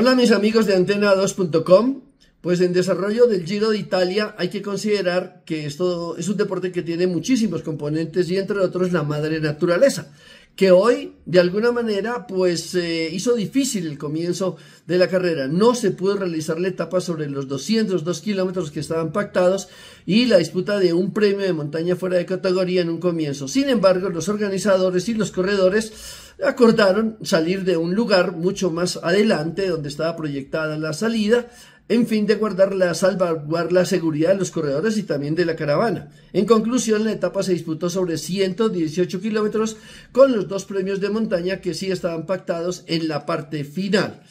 Hola mis amigos de antena2.com, pues en desarrollo del Giro de Italia hay que considerar que esto es un deporte que tiene muchísimos componentes y entre otros la madre naturaleza, que hoy de alguna manera pues eh, hizo difícil el comienzo de la carrera. No se pudo realizar la etapa sobre los 202 kilómetros que estaban pactados y la disputa de un premio de montaña fuera de categoría en un comienzo. Sin embargo, los organizadores y los corredores acordaron salir de un lugar mucho más adelante donde estaba proyectada la salida en fin de guardar la, salvaguardar la seguridad de los corredores y también de la caravana. En conclusión, la etapa se disputó sobre 118 kilómetros con los dos premios de montaña que sí estaban pactados en la parte final.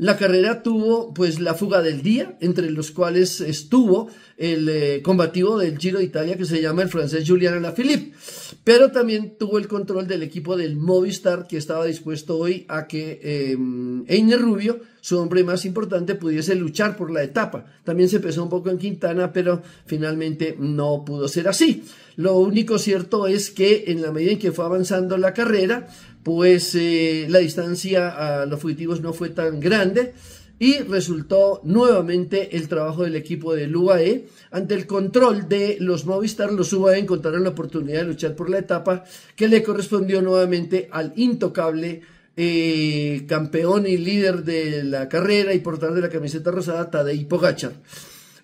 La carrera tuvo pues la fuga del día, entre los cuales estuvo el eh, combativo del Giro de Italia que se llama el francés Julian Alaphilippe, pero también tuvo el control del equipo del Movistar que estaba dispuesto hoy a que eh, Rubio, su hombre más importante, pudiese luchar por la etapa. También se pesó un poco en Quintana, pero finalmente no pudo ser así. Lo único cierto es que en la medida en que fue avanzando la carrera, pues eh, la distancia a los fugitivos no fue tan grande y resultó nuevamente el trabajo del equipo del UAE. Ante el control de los Movistar, los UAE encontraron la oportunidad de luchar por la etapa que le correspondió nuevamente al intocable eh, campeón y líder de la carrera y portador de la camiseta rosada, Tadej Pogachar.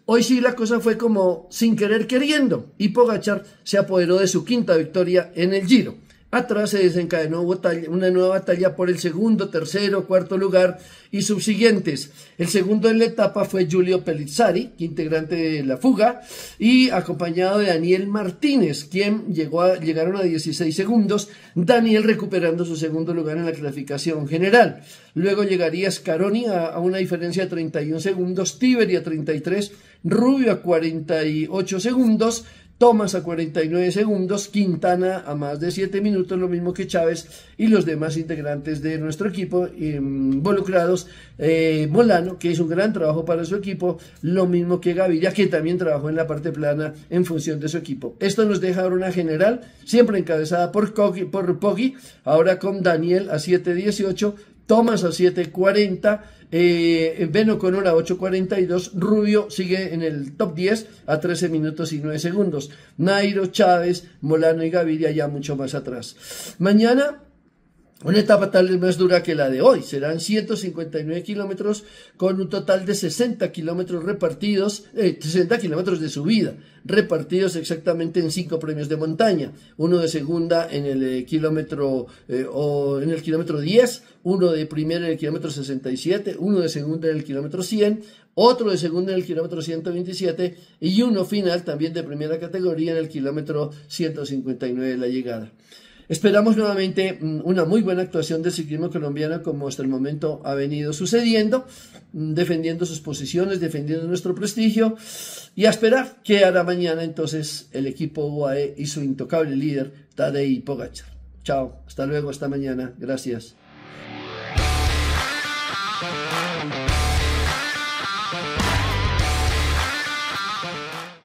Hoy sí la cosa fue como sin querer queriendo y Pogachar se apoderó de su quinta victoria en el Giro. Atrás se desencadenó una nueva batalla por el segundo, tercero, cuarto lugar y subsiguientes. El segundo en la etapa fue Giulio Pelizzari, integrante de La Fuga, y acompañado de Daniel Martínez, quien llegaron a 16 segundos, Daniel recuperando su segundo lugar en la clasificación general. Luego llegaría Scaroni a, una diferencia de 31 segundos, Tiberi a 33 Rubio a 48 segundos, Tomás a 49 segundos, Quintana a más de 7 minutos, lo mismo que Chávez y los demás integrantes de nuestro equipo eh, involucrados. Eh, Molano, que hizo un gran trabajo para su equipo, lo mismo que Gaviria, que también trabajó en la parte plana en función de su equipo. Esto nos deja ahora una general, siempre encabezada por, por Poggi, ahora con Daniel a 7.18, Thomas a 7.40, eh, Beno Conor a 8.42, Rubio sigue en el top 10 a 13 minutos y 9 segundos, Nairo, Chávez, Molano y Gaviria ya mucho más atrás. Mañana una etapa tal vez más dura que la de hoy, serán 159 kilómetros con un total de 60 kilómetros repartidos, 60 eh, kilómetros de subida, repartidos exactamente en cinco premios de montaña, uno de segunda en el eh, kilómetro eh, o en el kilómetro 10, uno de primera en el kilómetro 67, uno de segunda en el kilómetro 100, otro de segunda en el kilómetro 127 y uno final también de primera categoría en el kilómetro 159 de la llegada. Esperamos nuevamente mm, una muy buena actuación del ciclismo colombiano como hasta el momento ha venido sucediendo, mm, defendiendo sus posiciones, defendiendo nuestro prestigio y a esperar que hará mañana entonces el equipo UAE y su intocable líder Tadej Pogachar. Chao, hasta luego, hasta mañana. Gracias.